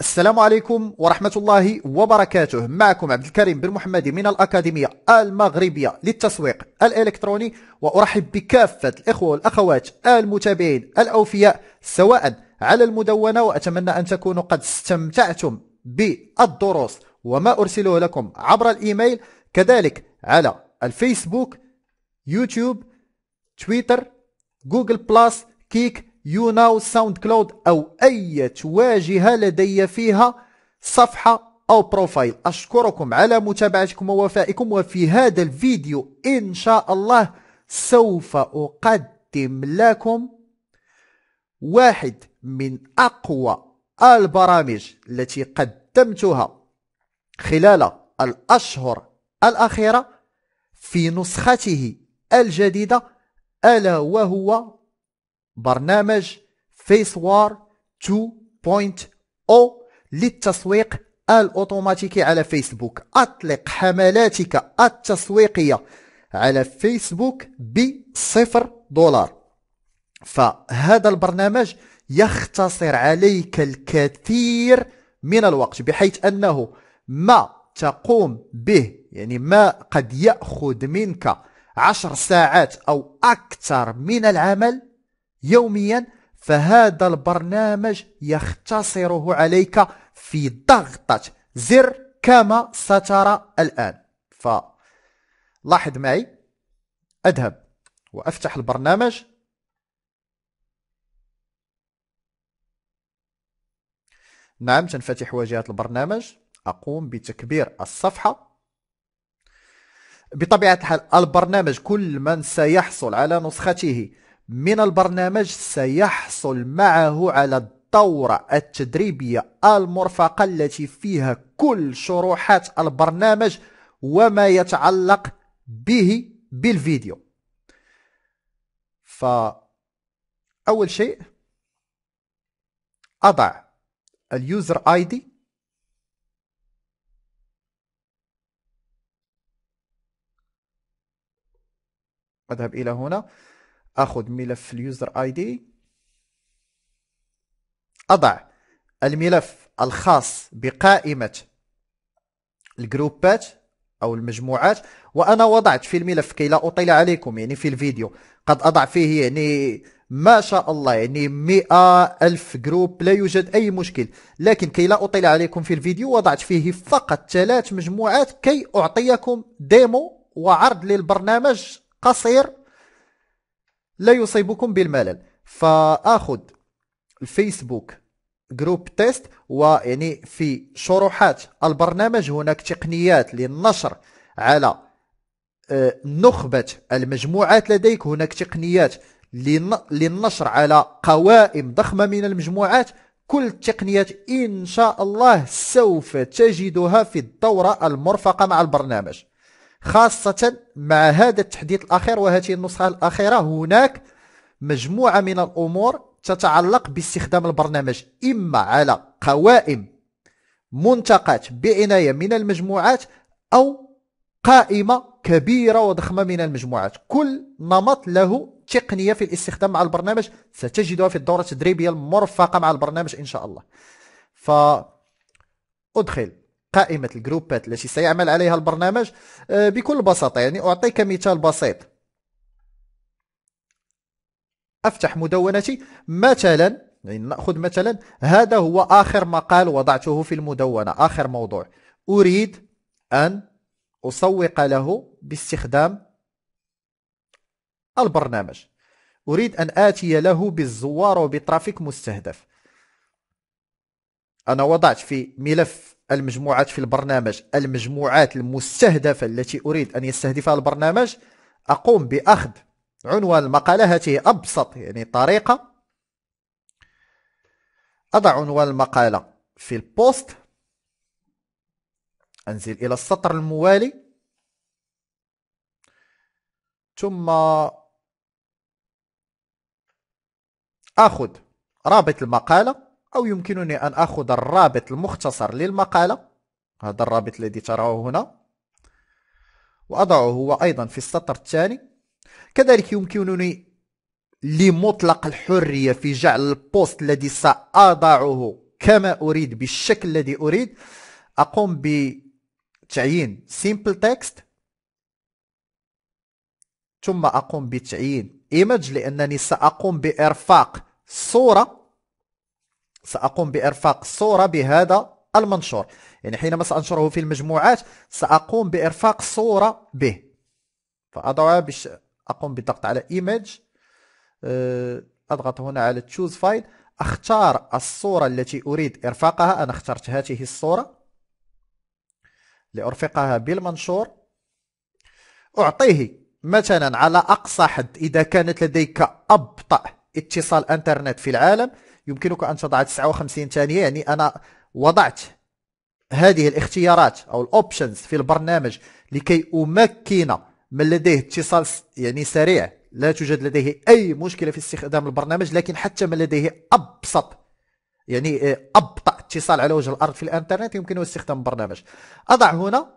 السلام عليكم ورحمة الله وبركاته معكم عبد الكريم بن محمدي من الأكاديمية المغربية للتسويق الإلكتروني وأرحب بكافة الإخوة والأخوات المتابعين الأوفياء سواء على المدونة وأتمنى أن تكونوا قد استمتعتم بالدروس وما أرسله لكم عبر الإيميل كذلك على الفيسبوك يوتيوب تويتر جوجل بلاس كيك يوناو ساوند كلاود أو أي واجهة لدي فيها صفحة أو بروفايل أشكركم على متابعتكم ووفائكم وفي هذا الفيديو إن شاء الله سوف أقدم لكم واحد من أقوى البرامج التي قدمتها خلال الأشهر الأخيرة في نسخته الجديدة ألا وهو برنامج فيس وار 2.0 للتسويق الأوتوماتيكي على فيسبوك أطلق حملاتك التسويقية على فيسبوك بصفر دولار فهذا البرنامج يختصر عليك الكثير من الوقت بحيث أنه ما تقوم به يعني ما قد يأخذ منك عشر ساعات أو أكثر من العمل يوميا فهذا البرنامج يختصره عليك في ضغطة زر كما سترى الآن فلاحظ معي أذهب وأفتح البرنامج نعم تنفتح واجهة البرنامج أقوم بتكبير الصفحة بطبيعة الحال البرنامج كل من سيحصل على نسخته من البرنامج سيحصل معه على الدورة التدريبية المرفقة التي فيها كل شروحات البرنامج وما يتعلق به بالفيديو فأول شيء أضع اليوزر اي دي أذهب إلى هنا اخذ ملف اليوزر اي دي اضع الملف الخاص بقائمه الجروبات او المجموعات وانا وضعت في الملف كي لا اطيل عليكم يعني في الفيديو قد اضع فيه يعني ما شاء الله يعني مئة ألف جروب لا يوجد أي مشكل لكن كي لا أطيل عليكم في الفيديو وضعت فيه فقط ثلاث مجموعات كي أعطيكم ديمو وعرض للبرنامج قصير لا يصيبكم بالملل فاخذ الفيسبوك جروب تيست ويعني في شروحات البرنامج هناك تقنيات للنشر على آه، نخبة المجموعات لديك هناك تقنيات للنشر على قوائم ضخمة من المجموعات كل التقنيات إن شاء الله سوف تجدها في الدورة المرفقة مع البرنامج خاصة مع هذا التحديث الأخير وهذه النسخة الأخيرة هناك مجموعة من الأمور تتعلق باستخدام البرنامج إما على قوائم منتقات بعناية من المجموعات أو قائمة كبيرة وضخمة من المجموعات كل نمط له تقنية في الاستخدام مع البرنامج ستجدها في الدورة التدريبية المرفقة مع البرنامج إن شاء الله فأدخل قائمة الجروبات التي سيعمل عليها البرنامج آه، بكل بساطة يعني أعطيك مثال بسيط أفتح مدونتي مثلا يعني نأخذ مثلا هذا هو آخر مقال وضعته في المدونة آخر موضوع أريد أن أسوق له باستخدام البرنامج أريد أن آتي له بالزوار وبترافيك مستهدف أنا وضعت في ملف المجموعات في البرنامج المجموعات المستهدفة التي أريد أن يستهدفها البرنامج أقوم بأخذ عنوان المقالة هذه أبسط يعني طريقة أضع عنوان المقالة في البوست أنزل إلى السطر الموالي ثم أخذ رابط المقالة أو يمكنني أن أخذ الرابط المختصر للمقالة هذا الرابط الذي تراه هنا وأضعه هو أيضا في السطر الثاني كذلك يمكنني لمطلق الحرية في جعل البوست الذي سأضعه كما أريد بالشكل الذي أريد أقوم بتعيين simple text ثم أقوم بتعيين image لأنني سأقوم بإرفاق صورة سأقوم بإرفاق صوره بهذا المنشور يعني حينما سأنشره في المجموعات سأقوم بإرفاق صورة به فأضع بش... أقوم بالضغط على image آه، أضغط هنا على choose file أختار الصورة التي أريد إرفاقها أنا اخترت هذه الصورة لأرفقها بالمنشور أعطيه مثلا على أقصى حد إذا كانت لديك أبطأ اتصال أنترنت في العالم يمكنك أن تضع 59 ثانية يعني أنا وضعت هذه الاختيارات أو الأوبشنز في البرنامج لكي أمكن من لديه اتصال يعني سريع لا توجد لديه أي مشكلة في استخدام البرنامج لكن حتى من لديه أبسط يعني أبطأ اتصال على وجه الأرض في الإنترنت يمكنه استخدام البرنامج أضع هنا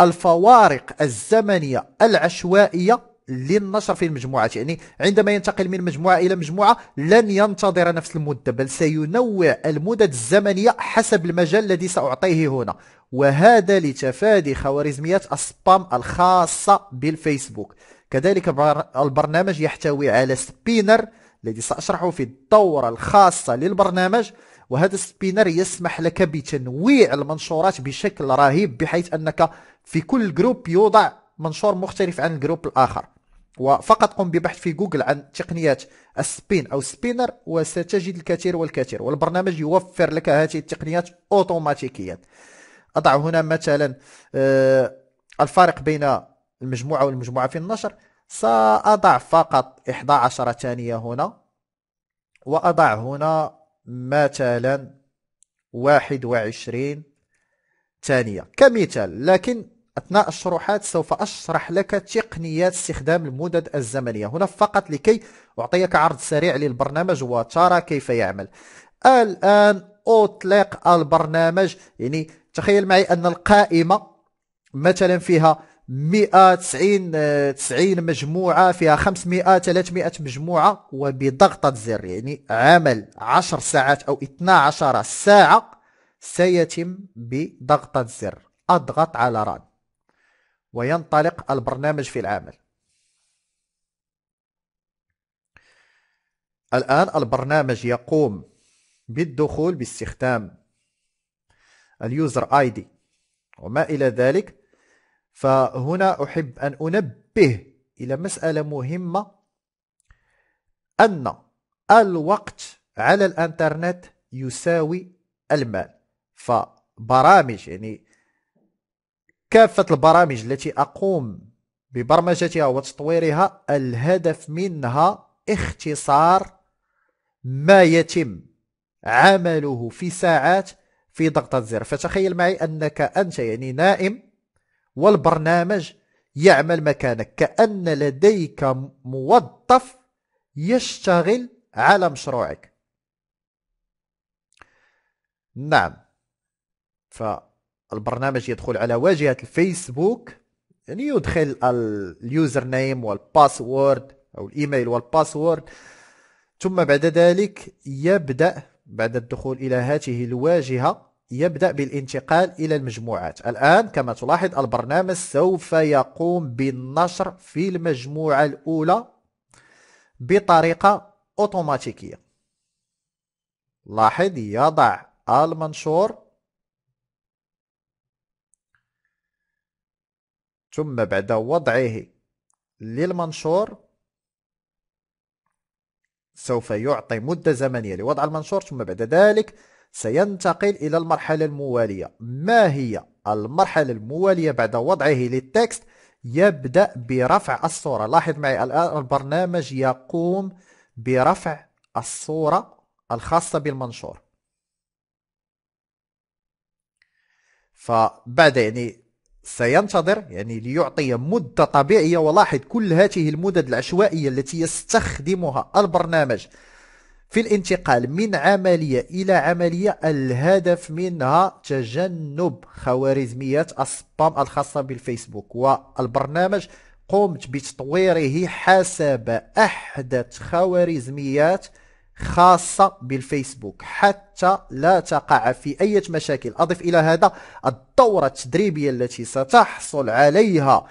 الفوارق الزمنية العشوائية للنشر في المجموعات يعني عندما ينتقل من مجموعة إلى مجموعة لن ينتظر نفس المدة بل سينوع المدد الزمنية حسب المجال الذي سأعطيه هنا وهذا لتفادي خوارزميات السبام الخاصة بالفيسبوك كذلك البرنامج يحتوي على سبينر الذي سأشرحه في الدورة الخاصة للبرنامج وهذا السبينر يسمح لك بتنويع المنشورات بشكل رهيب بحيث أنك في كل جروب يوضع منشور مختلف عن الجروب الآخر وفقط قم ببحث في جوجل عن تقنيات السبين أو سبينر وستجد الكثير والكثير والبرنامج يوفر لك هذه التقنيات أوتوماتيكيا أضع هنا مثلا آه، الفارق بين المجموعة والمجموعة في النشر سأضع فقط 11 ثانية هنا وأضع هنا مثلا 21 ثانية كمثال لكن أثناء الشروحات سوف أشرح لك تقنيات استخدام المدد الزمنية هنا فقط لكي أعطيك عرض سريع للبرنامج وترى كيف يعمل الآن أطلق البرنامج يعني تخيل معي أن القائمة مثلا فيها 190 90 مجموعة فيها 500 300 مجموعة وبضغطة زر يعني عمل 10 ساعات أو 12 ساعة سيتم بضغطة زر أضغط على ران وينطلق البرنامج في العمل الآن البرنامج يقوم بالدخول باستخدام اليوزر اي دي وما إلى ذلك فهنا أحب أن أنبه إلى مسألة مهمة أن الوقت على الانترنت يساوي المال فبرامج يعني كافة البرامج التي أقوم ببرمجتها وتطويرها الهدف منها اختصار ما يتم عمله في ساعات في ضغطة زر فتخيل معي أنك أنت يعني نائم والبرنامج يعمل مكانك كأن لديك موظف يشتغل على مشروعك نعم ف البرنامج يدخل على واجهة الفيسبوك يعني يدخل اليوزر نيم والباسورد أو الإيميل والباسورد ثم بعد ذلك يبدأ بعد الدخول إلى هذه الواجهة يبدأ بالانتقال إلى المجموعات الآن كما تلاحظ البرنامج سوف يقوم بالنشر في المجموعة الأولى بطريقة أوتوماتيكية لاحظ يضع المنشور ثم بعد وضعه للمنشور سوف يعطي مدة زمنية لوضع المنشور ثم بعد ذلك سينتقل إلى المرحلة الموالية ما هي المرحلة الموالية بعد وضعه للتكست يبدأ برفع الصورة لاحظ معي الآن البرنامج يقوم برفع الصورة الخاصة بالمنشور فبعد يعني سينتظر يعني ليعطي مدة طبيعية ولاحظ كل هذه المدد العشوائية التي يستخدمها البرنامج في الانتقال من عملية إلى عملية الهدف منها تجنب خوارزميات السبام الخاصة بالفيسبوك والبرنامج قمت بتطويره حسب أحدث خوارزميات خاصة بالفيسبوك حتى لا تقع في أي مشاكل أضف إلى هذا الدورة التدريبية التي ستحصل عليها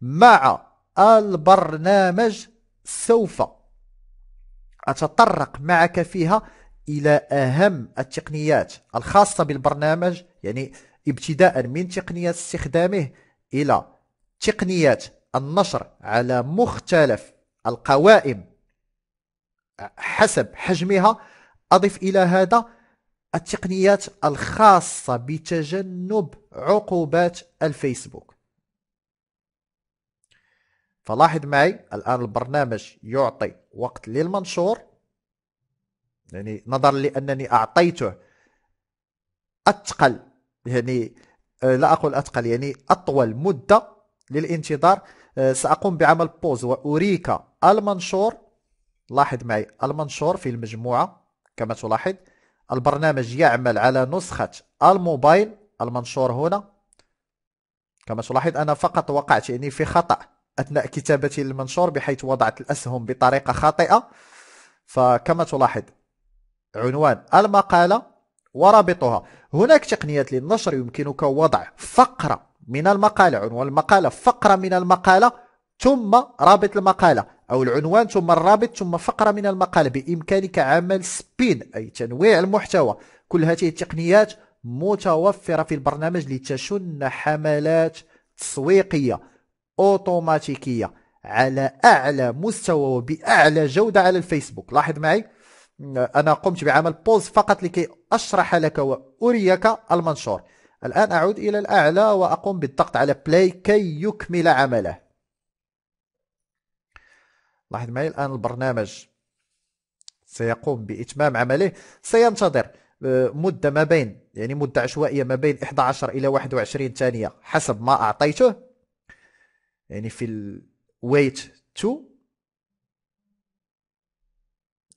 مع البرنامج سوف أتطرق معك فيها إلى أهم التقنيات الخاصة بالبرنامج يعني ابتداء من تقنية استخدامه إلى تقنيات النشر على مختلف القوائم حسب حجمها أضف إلى هذا التقنيات الخاصة بتجنب عقوبات الفيسبوك فلاحظ معي الآن البرنامج يعطي وقت للمنشور يعني نظرا لأنني أعطيته أثقل يعني لا أقول أثقل يعني أطول مدة للانتظار سأقوم بعمل بوز وأريك المنشور لاحظ معي المنشور في المجموعة كما تلاحظ البرنامج يعمل على نسخة الموبايل المنشور هنا كما تلاحظ أنا فقط وقعت يعني في خطأ أثناء كتابتي للمنشور بحيث وضعت الأسهم بطريقة خاطئة فكما تلاحظ عنوان المقالة ورابطها هناك تقنيات للنشر يمكنك وضع فقرة من المقالة عنوان المقالة فقرة من المقالة ثم رابط المقالة أو العنوان ثم الرابط ثم فقرة من المقالة بإمكانك عمل سبين أي تنويع المحتوى كل هذه التقنيات متوفرة في البرنامج لتشن حملات تسويقية أوتوماتيكية على أعلى مستوى وبأعلى جودة على الفيسبوك لاحظ معي أنا قمت بعمل بوز فقط لكي أشرح لك وأريك المنشور الآن أعود إلى الأعلى وأقوم بالضغط على بلاي كي يكمل عمله لاحظ معي الان البرنامج سيقوم باتمام عمله سينتظر آه، مدة ما بين يعني مدة عشوائية ما بين 11 إلى 21 ثانية حسب ما أعطيته يعني في الويت تو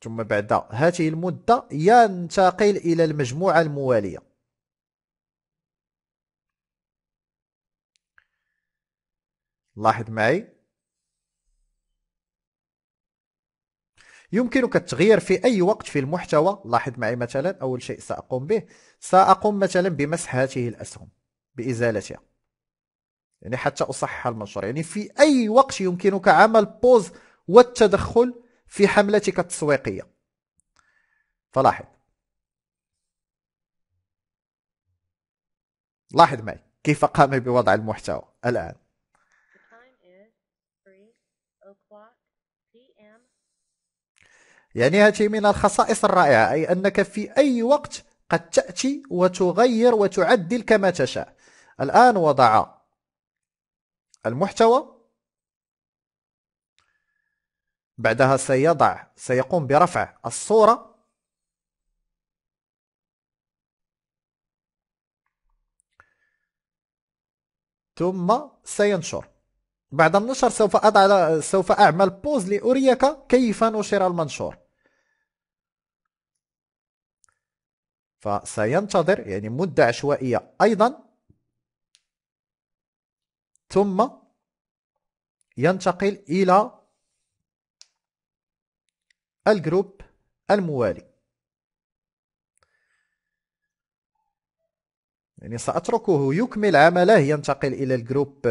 ثم بعد هذه المدة ينتقل إلى المجموعة الموالية لاحظ معي يمكنك التغيير في أي وقت في المحتوى لاحظ معي مثلا أول شيء سأقوم به سأقوم مثلا بمسح هذه الأسهم بإزالتها يعني حتى أصحح المنشور يعني في أي وقت يمكنك عمل بوز والتدخل في حملتك التسويقية فلاحظ لاحظ معي كيف قام بوضع المحتوى الآن يعني هذه من الخصائص الرائعة أي أنك في أي وقت قد تأتي وتغير وتعدل كما تشاء الآن وضع المحتوى بعدها سيضع سيقوم برفع الصورة ثم سينشر بعد النشر سوف أضع سوف أعمل بوز لأريك كيف نشر المنشور فسينتظر يعني مدة عشوائية أيضا ثم ينتقل إلى الجروب الموالي يعني سأتركه يكمل عمله ينتقل إلى الجروب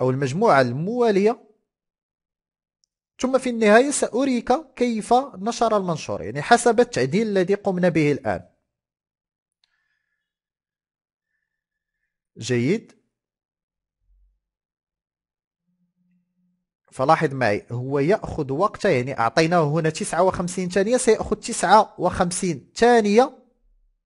أو المجموعة الموالية ثم في النهاية سأريك كيف نشر المنشور يعني حسب التعديل الذي قمنا به الآن جيد فلاحظ معي هو يأخذ وقت يعني أعطيناه هنا 59 ثانية سيأخذ 59 ثانية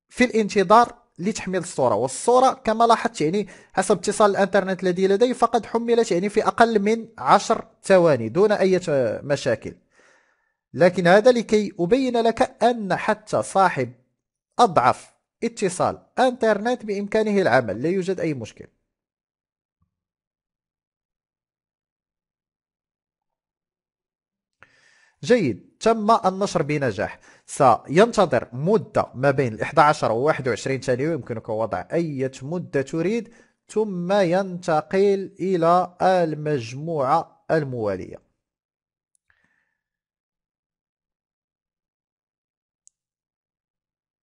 في الانتظار لتحميل الصورة والصورة كما لاحظت يعني حسب اتصال الانترنت الذي لدي فقد حملت يعني في أقل من 10 ثواني دون أي مشاكل لكن هذا لكي أبين لك أن حتى صاحب أضعف اتصال انترنت بإمكانه العمل لا يوجد أي مشكل جيد تم النشر بنجاح سينتظر مدة ما بين 11 و 21 ثانية يمكنك وضع أي مدة تريد ثم ينتقل إلى المجموعة الموالية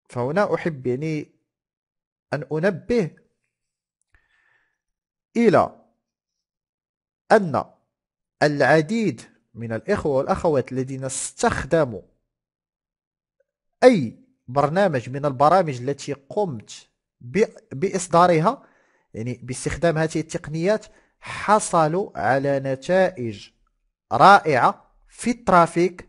فهنا أحب يعني أن أنبه إلى أن العديد من الإخوة والأخوات الذين استخدموا أي برنامج من البرامج التي قمت بإصدارها يعني باستخدام هذه التقنيات حصلوا على نتائج رائعة في الترافيك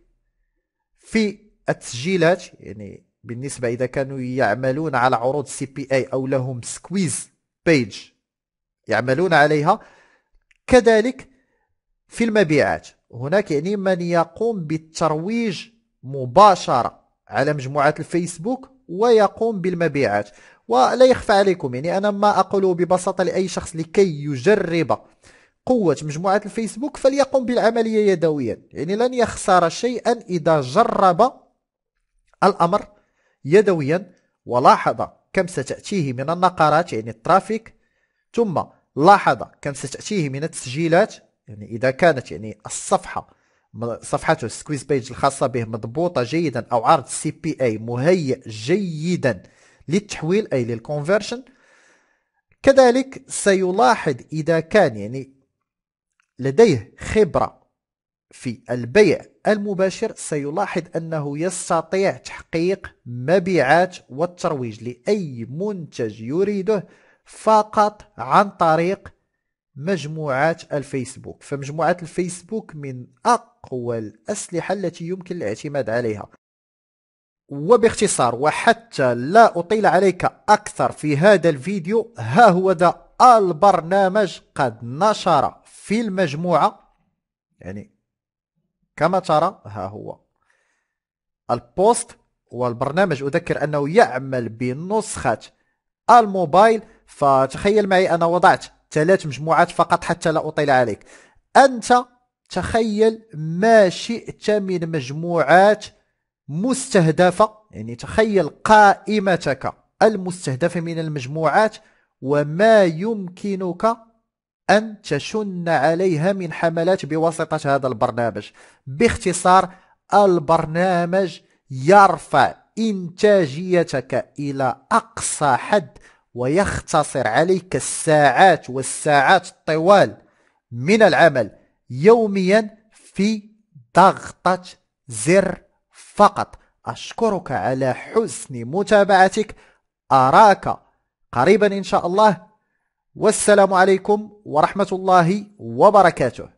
في التسجيلات يعني بالنسبة إذا كانوا يعملون على عروض سي بي اي أو لهم سكويز بيج يعملون عليها كذلك في المبيعات هناك يعني من يقوم بالترويج مباشرة على مجموعة الفيسبوك ويقوم بالمبيعات ولا يخفى عليكم يعني أنا ما أقول ببساطة لأي شخص لكي يجرب قوة مجموعة الفيسبوك فليقوم بالعملية يدويا يعني لن يخسر شيئا إذا جرب الأمر يدويا ولاحظ كم ستأتيه من النقرات يعني الترافيك ثم لاحظ كم ستأتيه من التسجيلات يعني اذا كانت يعني الصفحه صفحته السكويز بيج الخاصه به مضبوطه جيدا او عرض سي بي اي مهيئ جيدا للتحويل اي للكونفرشن كذلك سيلاحظ اذا كان يعني لديه خبره في البيع المباشر سيلاحظ انه يستطيع تحقيق مبيعات والترويج لاي منتج يريده فقط عن طريق مجموعات الفيسبوك فمجموعات الفيسبوك من أقوى الأسلحة التي يمكن الاعتماد عليها وباختصار وحتى لا أطيل عليك أكثر في هذا الفيديو ها هو ذا البرنامج قد نشر في المجموعة يعني كما ترى ها هو البوست والبرنامج أذكر أنه يعمل بنسخة الموبايل فتخيل معي أنا وضعت ثلاث مجموعات فقط حتى لا أطيل عليك أنت تخيل ما شئت من مجموعات مستهدفة يعني تخيل قائمتك المستهدفة من المجموعات وما يمكنك أن تشن عليها من حملات بواسطة هذا البرنامج باختصار البرنامج يرفع إنتاجيتك إلى أقصى حد ويختصر عليك الساعات والساعات الطوال من العمل يوميا في ضغطة زر فقط أشكرك على حسن متابعتك أراك قريبا إن شاء الله والسلام عليكم ورحمة الله وبركاته